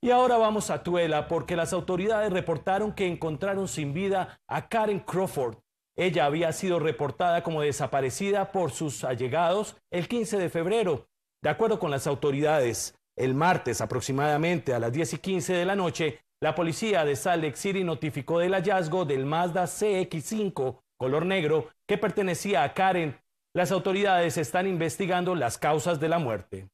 Y ahora vamos a Tuela porque las autoridades reportaron que encontraron sin vida a Karen Crawford. Ella había sido reportada como desaparecida por sus allegados el 15 de febrero. De acuerdo con las autoridades, el martes aproximadamente a las 10 y 15 de la noche, la policía de Salt Lake City notificó del hallazgo del Mazda CX5 color negro que pertenecía a Karen. Las autoridades están investigando las causas de la muerte.